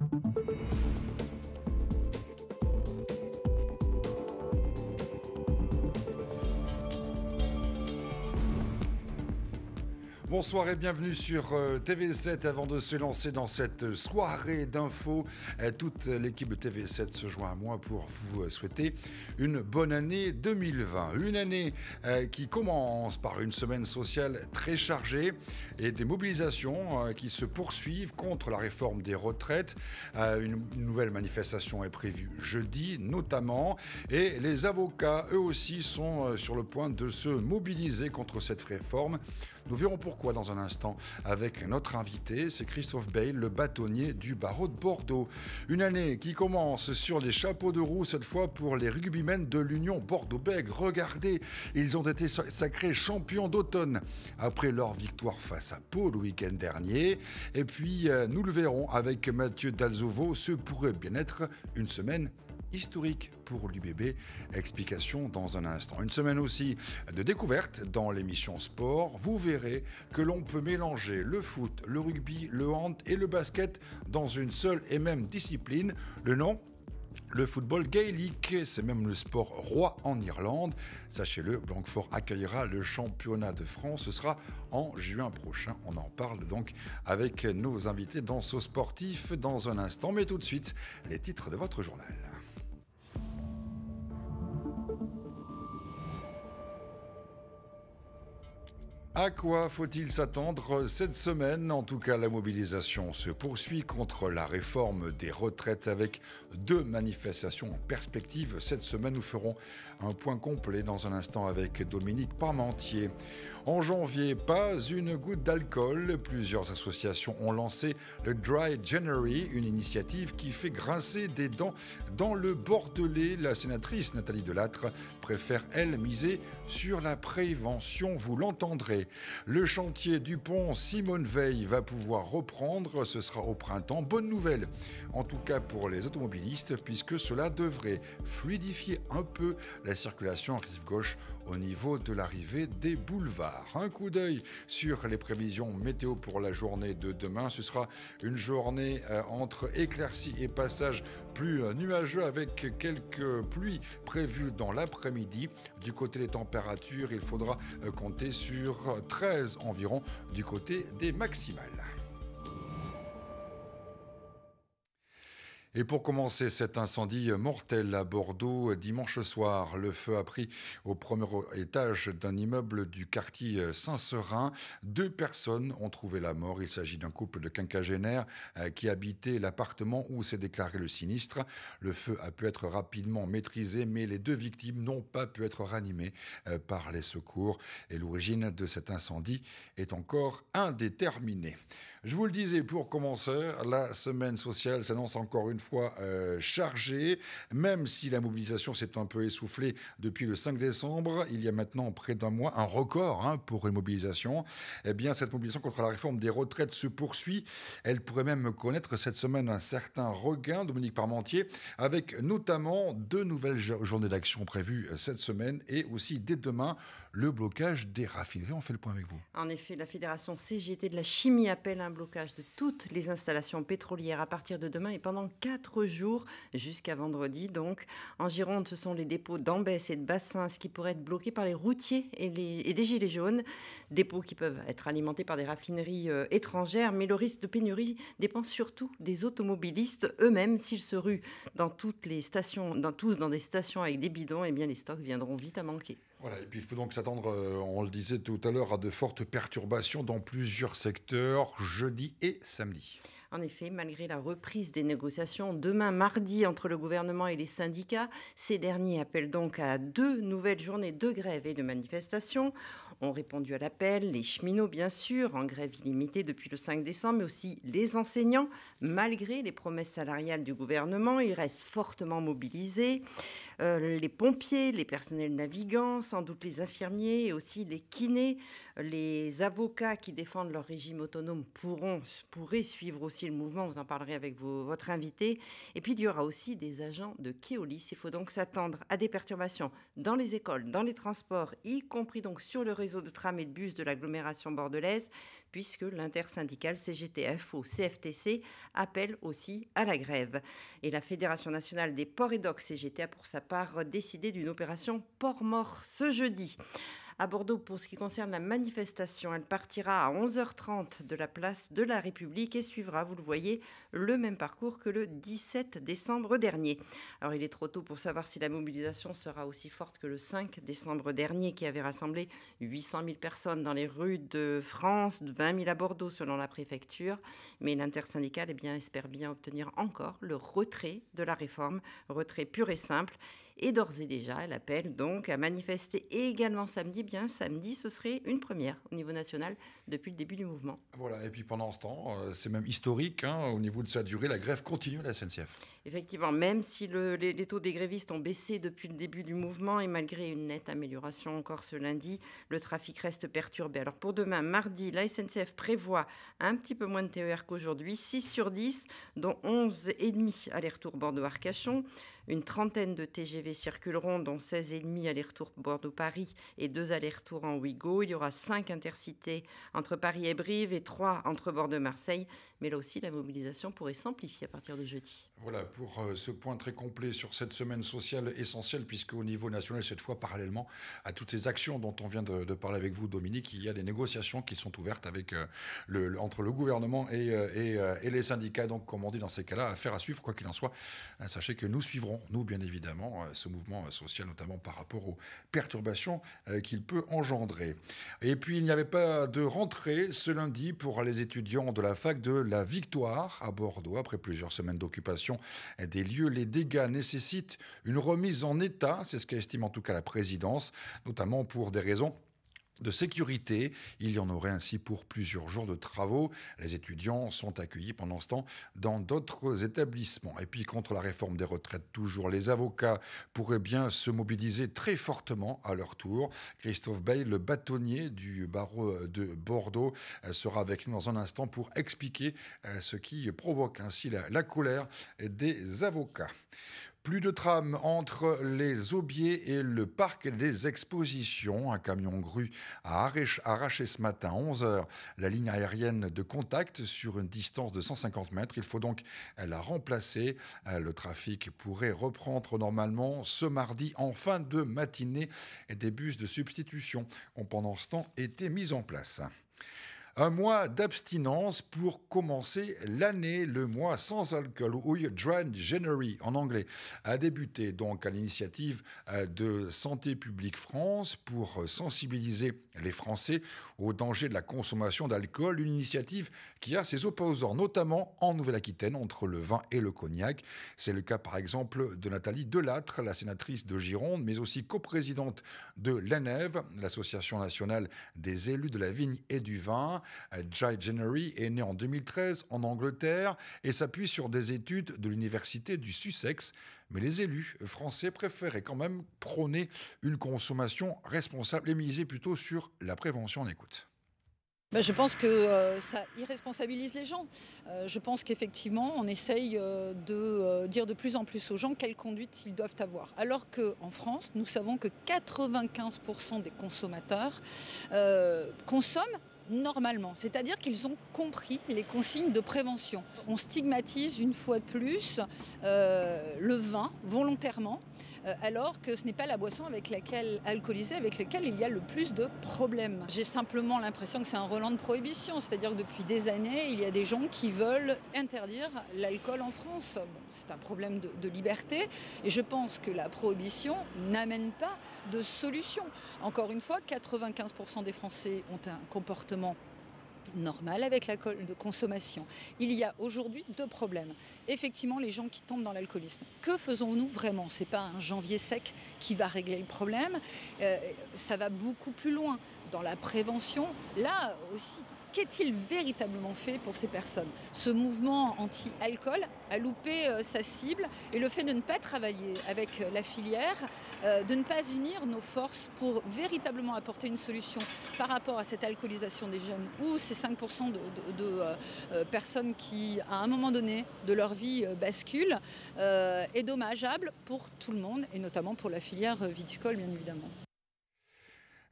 すいません。Bonsoir et bienvenue sur euh, TV7. Avant de se lancer dans cette euh, soirée d'infos, euh, toute l'équipe de TV7 se joint à moi pour vous souhaiter une bonne année 2020. Une année qui commence par une semaine sociale très chargée et des mobilisations qui se poursuivent contre la réforme des retraites. Une nouvelle manifestation est prévue jeudi notamment et les avocats eux aussi sont sur le point de se mobiliser contre cette réforme. Nous verrons pourquoi dans un instant avec notre invité, c'est Christophe Bale, le bâtonnier du barreau de Bordeaux. Une année qui commence sur les chapeaux de roue, cette fois pour les rugbymen de l'Union Bordeaux-Bègles. Regardez, ils ont été sacrés champions d'automne après leur victoire face à Pau le week-end dernier. Et puis, euh, nous le verrons avec Mathieu Dalzovo, ce pourrait bien être une semaine historique pour l'UBB. Explication dans un instant. Une semaine aussi de découverte dans l'émission Sport. Vous verrez que l'on peut mélanger le foot, le rugby, le hand et le basket dans une seule et même discipline. Le nom le football gaélique, c'est même le sport roi en Irlande. Sachez-le, Blanquefort accueillera le championnat de France. Ce sera en juin prochain. On en parle donc avec nos invités dans Sportif dans un instant. Mais tout de suite, les titres de votre journal. À quoi faut-il s'attendre cette semaine En tout cas, la mobilisation se poursuit contre la réforme des retraites avec deux manifestations en perspective. Cette semaine, nous ferons un point complet dans un instant avec Dominique Parmentier. En janvier, pas une goutte d'alcool. Plusieurs associations ont lancé le Dry January, une initiative qui fait grincer des dents dans le Bordelais. La sénatrice Nathalie Delattre préfère, elle, miser sur la prévention, vous l'entendrez. Le chantier du pont Simone Veil va pouvoir reprendre, ce sera au printemps. Bonne nouvelle, en tout cas pour les automobilistes, puisque cela devrait fluidifier un peu la circulation en rive gauche au niveau de l'arrivée des boulevards. Un coup d'œil sur les prévisions météo pour la journée de demain. Ce sera une journée euh, entre éclaircies et passage plus euh, nuageux avec quelques pluies prévues dans l'après-midi. Du côté des températures, il faudra euh, compter sur 13 environ du côté des maximales. Et pour commencer cet incendie mortel à Bordeaux dimanche soir, le feu a pris au premier étage d'un immeuble du quartier Saint-Serin. Deux personnes ont trouvé la mort. Il s'agit d'un couple de quinquagénaires euh, qui habitait l'appartement où s'est déclaré le sinistre. Le feu a pu être rapidement maîtrisé, mais les deux victimes n'ont pas pu être ranimées euh, par les secours. Et l'origine de cet incendie est encore indéterminée. Je vous le disais pour commencer, la semaine sociale s'annonce encore une fois euh, chargé. Même si la mobilisation s'est un peu essoufflée depuis le 5 décembre, il y a maintenant près d'un mois, un record hein, pour une mobilisation. Eh bien, cette mobilisation contre la réforme des retraites se poursuit. Elle pourrait même connaître cette semaine un certain regain, Dominique Parmentier, avec notamment deux nouvelles journées d'action prévues euh, cette semaine et aussi dès demain le blocage des raffineries. On fait le point avec vous. En effet, la Fédération CGT de la chimie appelle un blocage de toutes les installations pétrolières à partir de demain et pendant quatre jours jusqu'à vendredi. Donc, en Gironde, ce sont les dépôts d'Ambès et de Bassins qui pourraient être bloqués par les routiers et, des gilets jaunes. Dépôts qui peuvent être alimentés par des raffineries euh, étrangères, mais le risque de pénurie dépend surtout des automobilistes eux-mêmes. S'ils se ruent dans toutes les stations, dans, tous dans des stations avec des bidons, et eh bien les stocks viendront vite à manquer. Voilà, et puis il faut donc s'attendre, euh, on le disait tout à l'heure, à de fortes perturbations dans plusieurs secteurs, jeudi et samedi. En effet, malgré la reprise des négociations demain mardi entre le gouvernement et les syndicats, ces derniers appellent donc à deux nouvelles journées de grève et de manifestations. Ont répondu à l'appel les cheminots, bien sûr, en grève illimitée depuis le 5 décembre, mais aussi les enseignants. Malgré les promesses salariales du gouvernement, ils restent fortement mobilisés. Euh, les pompiers, les personnels navigants, sans doute les infirmiers et aussi les kinés, les avocats qui défendent leur régime autonome pourront, pourraient suivre aussi le mouvement, vous en parlerez avec votre invité. Et puis il y aura aussi des agents de Keolis. Il faut donc s'attendre à des perturbations dans les écoles, dans les transports, y compris donc sur le réseau de tram et de bus de l'agglomération bordelaise, puisque l'intersyndicale cgtfo CFTC appelle aussi à la grève. Et la Fédération nationale des ports et docks CGT a pour sa par euh, décider d'une opération port mort ce jeudi à Bordeaux pour ce qui concerne la manifestation. Elle partira à 11h30 de la place de la République et suivra, vous le voyez, le même parcours que le 17 décembre dernier. Alors il est trop tôt pour savoir si la mobilisation sera aussi forte que le 5 décembre dernier qui avait rassemblé 800 000 personnes dans les rues de France, 20 000 à Bordeaux selon la préfecture. Mais l'intersyndicale eh espère bien obtenir encore le retrait de la réforme, retrait pur et simple. Et d'ores et déjà, elle appelle donc à manifester également samedi. Bien, samedi, ce serait une première au niveau national depuis le début du mouvement. Voilà, et puis pendant ce temps, euh, c'est même historique, hein, au niveau de sa durée, la grève continue à la SNCF. Effectivement, même si les, taux des grévistes ont baissé depuis le début du mouvement et malgré une nette amélioration encore ce lundi, le trafic reste perturbé. Alors pour demain, mardi, la SNCF prévoit un petit peu moins de TER qu'aujourd'hui, 6 sur 10, dont 11,5 aller-retour Bordeaux-Arcachon. Une trentaine de TGV circuleront, dont 16,5 aller-retour Bordeaux-Paris et deux allers-retours en Ouigo. Il y aura cinq intercités entre Paris et Brive et 3 entre Bordeaux-Marseille mais là aussi, la mobilisation pourrait s'amplifier à partir de jeudi. Voilà, pour euh, ce point très complet sur cette semaine sociale essentielle, puisque au niveau national, cette fois, parallèlement à toutes ces actions dont on vient de, parler avec vous, Dominique, il y a des négociations qui sont ouvertes avec, euh, le, entre le gouvernement et, euh, et, et, les syndicats. Donc, comme on dit dans ces cas-là, affaire à suivre, quoi qu'il en soit. Sachez que nous suivrons, nous, bien évidemment, ce mouvement social, notamment par rapport aux perturbations qu'il peut engendrer. Et puis, il n'y avait pas de rentrée ce lundi pour les étudiants de la fac de la victoire à Bordeaux après plusieurs semaines d'occupation des lieux. Les dégâts nécessitent une remise en état, c'est ce qu'estime en tout cas la présidence, notamment pour des raisons de sécurité. Il y en aurait ainsi pour plusieurs jours de travaux. Les étudiants sont accueillis pendant ce temps dans d'autres établissements. Et puis contre la réforme des retraites, toujours les avocats pourraient bien se mobiliser très fortement à leur tour. Christophe Bay, le bâtonnier du barreau de Bordeaux, euh, sera avec nous dans un instant pour expliquer euh, ce qui provoque ainsi la, la colère des avocats. Plus de tram entre les Aubiers et le parc des expositions. Un camion grue a arraché ce matin à 11h la ligne aérienne de contact sur une distance de 150 mètres. Il faut donc la remplacer. Euh, le trafic pourrait reprendre normalement ce mardi en fin de matinée. Des bus de substitution ont pendant ce temps été mis en place. Un mois d'abstinence pour commencer l'année. Le mois sans alcool, ou Dry January en anglais, a débuté donc à l'initiative euh, de Santé publique France pour euh, sensibiliser les Français au danger de la consommation d'alcool. Une initiative qui a ses opposants, notamment en Nouvelle-Aquitaine, entre le vin et le cognac. C'est le cas par exemple de Nathalie Delattre, la sénatrice de Gironde, mais aussi coprésidente de l'ANEV, l'Association nationale des élus de la vigne et du vin. Euh, Jai Jennery est né en 2013 en Angleterre et s'appuie sur des études de l'université du Sussex, mais les élus français préféraient quand même prôner une consommation responsable et miser plutôt sur la prévention. en écoute. Bah, je pense que euh, ça irresponsabilise les gens. Euh, je pense qu'effectivement, on essaye de dire de plus en plus aux gens quelle conduite ils doivent avoir. Alors qu'en France, nous savons que 95% des consommateurs consomment normalement. C'est-à-dire qu'ils ont compris les consignes de prévention. On stigmatise une fois de plus euh, le vin volontairement, euh, alors que ce n'est pas la boisson avec laquelle alcoolisée avec laquelle il y a le plus de problèmes. J'ai simplement l'impression que c'est un relan de prohibition, c'est-à-dire que depuis des années, il y a des gens qui veulent interdire l'alcool en France. c'est un problème de liberté et je pense que la prohibition n'amène pas de solution. Encore une fois, 95% des Français ont un comportement normal avec la consommation. Il y a aujourd'hui deux problèmes. Effectivement, les gens qui tombent dans l'alcoolisme. Que faisons-nous vraiment Ce n'est pas un janvier sec qui va régler le problème. Euh, ça va beaucoup plus loin dans la prévention. Là aussi, qu'est-il véritablement fait pour ces personnes Ce mouvement anti-alcool a loupé euh, sa cible et le fait de ne pas travailler avec euh, la filière, euh, de ne pas unir nos forces pour véritablement apporter une solution par rapport à cette alcoolisation des jeunes ou ces 5% de, de personnes qui, à un moment donné de leur vie, basculent, est dommageable pour tout le monde et notamment pour la filière viticole, bien évidemment.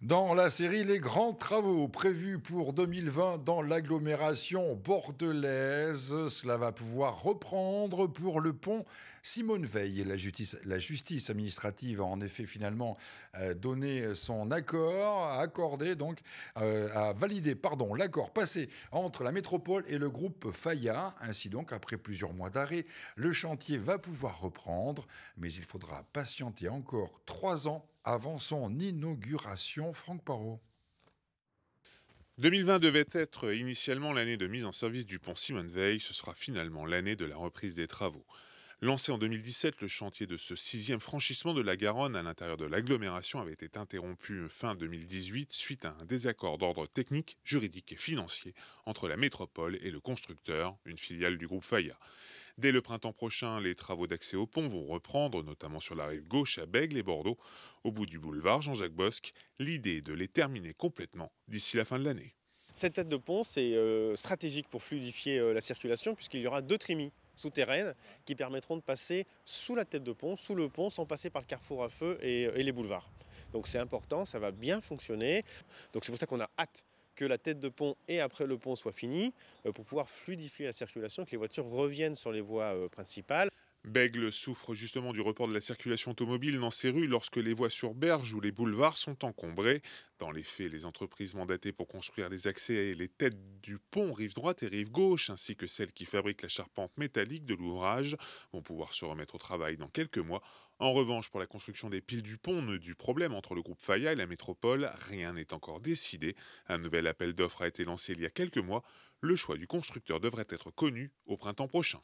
Dans la série Les grands travaux prévus pour 2020 dans l'agglomération bordelaise, cela va pouvoir reprendre pour le pont Simone Veil, la justice, la justice administrative, a en effet finalement euh, donné son accord, a accordé donc, euh, validé pardon, l'accord passé entre la métropole et le groupe Faya. Ainsi donc, après plusieurs mois d'arrêt, le chantier va pouvoir reprendre, mais il faudra patienter encore trois ans avant son inauguration. Franck Parot. 2020 devait être initialement l'année de mise en service du pont Simone Veil, ce sera finalement l'année de la reprise des travaux. Lancé en 2017, le chantier de ce sixième franchissement de la Garonne à l'intérieur de l'agglomération avait été interrompu fin 2018 suite à un désaccord d'ordre technique, juridique et financier entre la métropole et le constructeur, une filiale du groupe Faya. Dès le printemps prochain, les travaux d'accès au pont vont reprendre, notamment sur la rive gauche à Bègles et Bordeaux. Au bout du boulevard Jean-Jacques Bosque, l'idée de les terminer complètement d'ici la fin de l'année. Cette tête de pont, c'est euh, stratégique pour fluidifier euh, la circulation puisqu'il y aura deux trimis souterraines qui permettront de passer sous la tête de pont, sous le pont, sans passer par le carrefour à feu euh, et, les boulevards. Donc c'est important, ça va bien fonctionner. Donc c'est pour ça qu'on a hâte que la tête de pont et après le pont soient finis euh, pour pouvoir fluidifier la circulation, que les voitures reviennent sur les voies euh, principales. Bègle souffre justement du report de la circulation automobile dans ses rues lorsque les voies sur berge ou les boulevards sont encombrés. Dans les faits, les entreprises mandatées pour construire les accès et les têtes du pont rive droite et rive gauche, ainsi que celles qui fabriquent la charpente métallique de l'ouvrage, vont pouvoir se remettre au travail dans quelques mois. En revanche, pour la construction des piles du pont, du problème entre le groupe Faya et la métropole, rien n'est encore décidé. Un nouvel appel d'offres a été lancé il y a quelques mois. Le choix du constructeur devrait être connu au printemps prochain.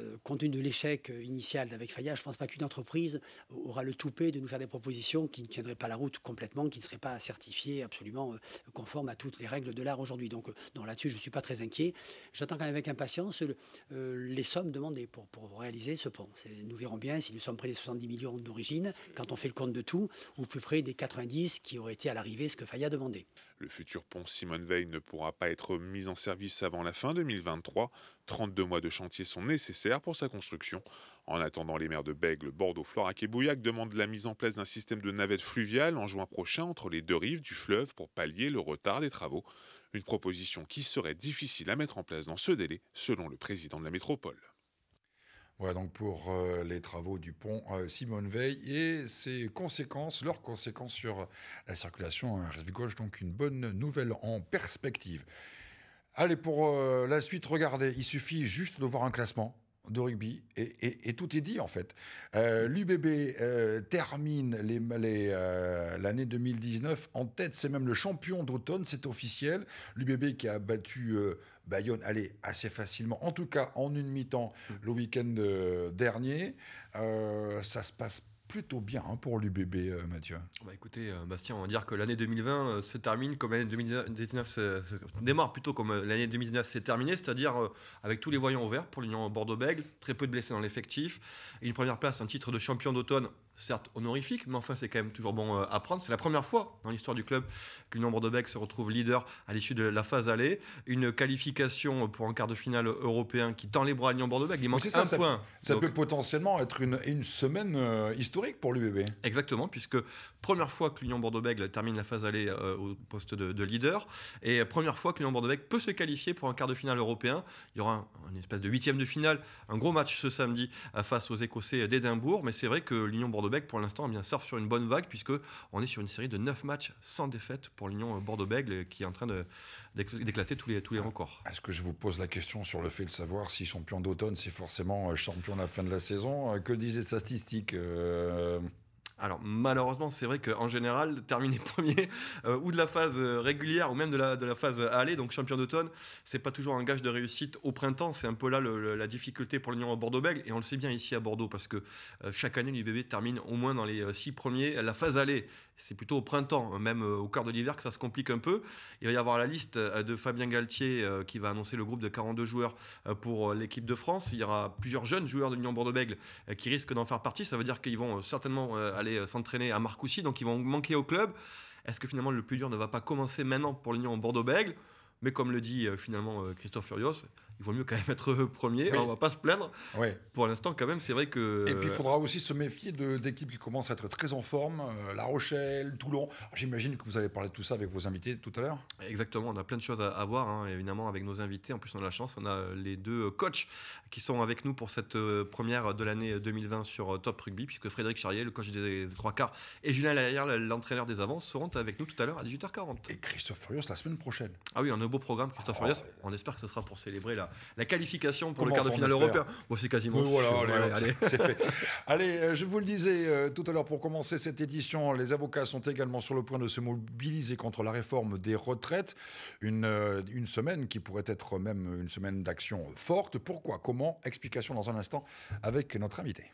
Euh, compte tenu de l'échec euh, initial d'avec FAYA, je ne pense pas qu'une entreprise aura le toupet de nous faire des propositions qui ne tiendraient pas la route complètement, qui ne seraient pas certifiées absolument euh, conformes à toutes les règles de l'art aujourd'hui. Donc là-dessus, je ne suis pas très inquiet. J'attends quand même avec impatience les sommes demandées pour, réaliser ce pont. Nous verrons bien si nous sommes près des 70 millions d'origine, quand on fait le compte de tout, ou plus près des 90 qui auraient été à l'arrivée ce que a demandait. Le futur pont Simone Veil ne pourra pas être mis en service avant la fin 2023. 32 mois de chantier sont nécessaires pour sa construction. En attendant, les maires de Bègle, Bordeaux, Florac et Bouillac demandent la mise en place d'un système de navettes fluviales en juin prochain entre les deux rives du fleuve pour pallier le retard des travaux. Une proposition qui serait difficile à mettre en place dans ce délai, selon le président de la métropole. Voilà donc pour euh, les travaux du pont euh, Simone Veil et ses conséquences, leurs conséquences sur la circulation à rive gauche. Donc une bonne nouvelle en perspective. Allez, pour euh, la suite, regardez, il suffit juste de voir un classement de rugby et, tout est dit en fait. L'UBB termine l'année 2019 en tête, c'est même le champion d'automne, c'est officiel. L'UBB qui a battu Bayonne allait assez facilement, en tout cas en une mi-temps mm. le week-end euh, dernier. Euh, ça se passe plutôt bien hein, pour l'UBB, bébé euh, Mathieu. Bah, écoutez, Bastien, on va dire que l'année 2020 se termine comme l'année 2019 se, démarre plutôt comme l'année 2019 s'est terminée, c'est-à-dire avec tous les voyants ouverts pour l'Union Bordeaux-Bègles, très peu de blessés dans l'effectif, une première place, un titre de champion d'automne certes honorifique, mais enfin c'est quand même toujours bon euh, à prendre. C'est la première fois dans l'histoire du club que l'Union Bordeaux-Bègles se retrouve leader à l'issue de la phase allée. Une qualification pour un quart de finale européen qui tend les bras à l'Union Bordeaux-Bègles. Il manque ça, un point. Ça peut potentiellement être une, une semaine euh, historique pour l'UBB. Exactement, puisque première fois que l'Union Bordeaux-Bègles termine la phase allée euh, au poste de, leader et première fois que l'Union Bordeaux-Bègles peut se qualifier pour un quart de finale européen. Il y aura un, une espèce de huitième de finale, un gros match ce samedi face aux Écossais d'Édimbourg, mais c'est vrai que l'Union Bordeaux bordeaux pour l'instant, eh bien surfe sur une bonne vague, puisque on est sur une série de 9 matchs sans défaite pour l'Union euh, Bordeaux-Bègles, euh, qui est en train d'éclater tous les, tous les ah, records. Est-ce que je vous pose la question sur le fait de savoir si champion d'automne, c'est forcément euh, champion à la fin de la saison Que disent les statistiques alors malheureusement, c'est vrai qu'en général, terminer premier euh, ou de la phase euh, régulière ou même de la, de la phase euh, aller, donc champion d'automne, c'est pas toujours un gage de réussite au printemps. C'est un peu là la difficulté pour l'Union Bordeaux-Bègles et on le sait bien ici à Bordeaux parce que chaque année l'UBB termine au moins dans les six premiers. La phase aller, c'est plutôt au printemps, hein, même au quart de l'hiver que ça se complique un peu. Il va y avoir la liste de Fabien Galtier qui va annoncer le groupe de 42 joueurs pour l'équipe de France. Il y aura plusieurs jeunes joueurs de l'Union Bordeaux-Bègles qui risquent d'en faire partie. Ça veut dire qu'ils vont certainement aller euh, s'entraîner à Marcoussis, donc ils vont manquer au club. Est-ce que finalement le plus dur ne va pas commencer maintenant pour l'Union Bordeaux-Bègles mais comme le dit euh, finalement euh, Christophe Furios, il vaut mieux quand même être premier. on hein, on va pas se plaindre. Pour l'instant, quand même, c'est vrai que. Et puis, il euh, faudra aussi se méfier d'équipes qui commencent à être très en forme. La Rochelle, Toulon. J'imagine que vous avez parlé de tout ça avec vos invités tout à l'heure. Exactement. On a plein de choses à, voir, hein, évidemment, avec nos invités. En plus, on a la chance. On a les deux coachs qui sont avec nous pour cette première de l'année 2020 sur Top Rugby, puisque Frédéric Charrier, le coach des trois quarts, et Julien Laillère, l'entraîneur des avances seront avec nous tout à l'heure à 18h40. Et Christophe Furios la semaine prochaine. Ah oui, on beau programme, Christophe ah. on espère que ce sera pour célébrer la, qualification pour le quart de finale européen. Bon, c'est quasiment. allez, fait. allez, euh, je vous le disais euh, tout à l'heure pour commencer cette édition, les avocats sont également sur le point de se mobiliser contre la réforme des retraites. Une, euh, une semaine qui pourrait être même une semaine d'action forte. Pourquoi Comment Explication dans un instant avec notre invité.